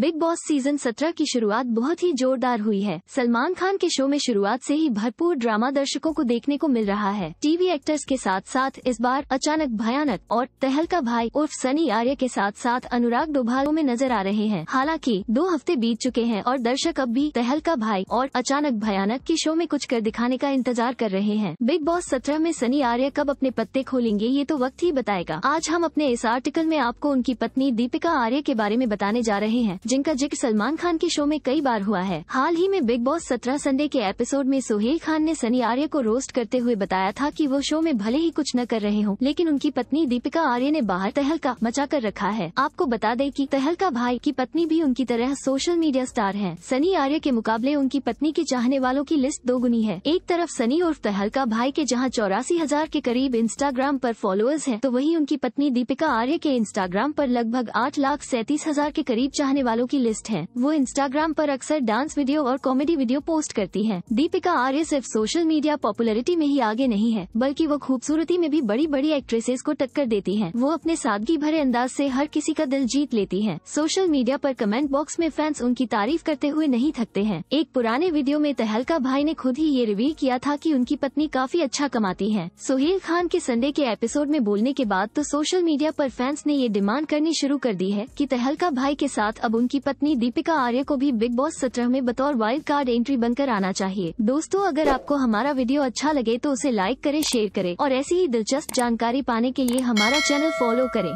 big boss season 17 की शुरुआत बहुत ही जोरदार हुई है सलमान खान के शो में शुरुआत से ही भरपूर ड्रामा दर्शकों को देखने को मिल रहा है टीवी एक्टर्स के साथ साथ इस बार अचानक भयानक और तहलका भाई उर्फ सनी आर्य के साथ साथ अनुराग डोभालो में नजर आ रहे हैं हालांकि दो हफ्ते बीत चुके हैं और दर्शक अब भी तहलका भाई और अचानक भयानक के शो में कुछ कर दिखाने का इंतजार कर रहे हैं बिग बॉस सत्रह में सनी आर्य कब अपने पत्ते खोलेंगे ये तो वक्त ही बताएगा आज हम अपने इस आर्टिकल में आपको उनकी पत्नी दीपिका आर्य के बारे में बताने जा रहे हैं जिनका जिक्र सलमान खान के शो में कई बार हुआ है हाल ही में बिग बॉस सत्रह संडे के एपिसोड में सोहेल खान ने सनी आर्य को रोस्ट करते हुए बताया था कि वो शो में भले ही कुछ न कर रहे हों लेकिन उनकी पत्नी दीपिका आर्य ने बाहर तहलका मचा कर रखा है आपको बता दें कि तहलका भाई की पत्नी भी उनकी तरह सोशल मीडिया स्टार है सनी आर्य के मुकाबले उनकी पत्नी के चाहने वालों की लिस्ट दोगुनी है एक तरफ सनी उर्फ तहलका भाई के जहाँ चौरासी हजार के करीब इंस्टाग्राम पर फॉलोअर्स हैं, तो वहीं उनकी पत्नी दीपिका आर्य के इंस्टाग्राम पर लगभग आठ लाख सैतीस हजार के करीब चाहने वाले वालों की लिस्ट है वो इंस्टाग्राम पर अक्सर डांस वीडियो और कॉमेडी वीडियो पोस्ट करती है दीपिका आर्य सिर्फ सोशल मीडिया पॉपुलरिटी में ही आगे नहीं है बल्कि वो खूबसूरती में भी बड़ी बड़ी एक्ट्रेसेस को टक्कर देती है वो अपने सादगी भरे अंदाज से हर किसी का दिल जीत लेती है सोशल मीडिया पर कमेंट बॉक्स में फैंस उनकी तारीफ करते हुए नहीं थकते हैं एक पुराने वीडियो में तहलका भाई ने खुद ही ये रिवील किया था कि उनकी पत्नी काफी अच्छा कमाती है सुहेल खान के संडे के एपिसोड में बोलने के बाद तो सोशल मीडिया पर फैंस ने ये डिमांड करनी शुरू कर दी है कि तहलका भाई के साथ अब उनकी पत्नी दीपिका आर्य को भी बिग बॉस सत्रह में बतौर वाइल्ड कार्ड एंट्री बनकर आना चाहिए दोस्तों अगर आपको हमारा वीडियो अच्छा लगे तो उसे लाइक करे शेयर करे और ऐसी ही दिलचस्प जानकारी पाने के लिए हमारा चैनल फॉलो करें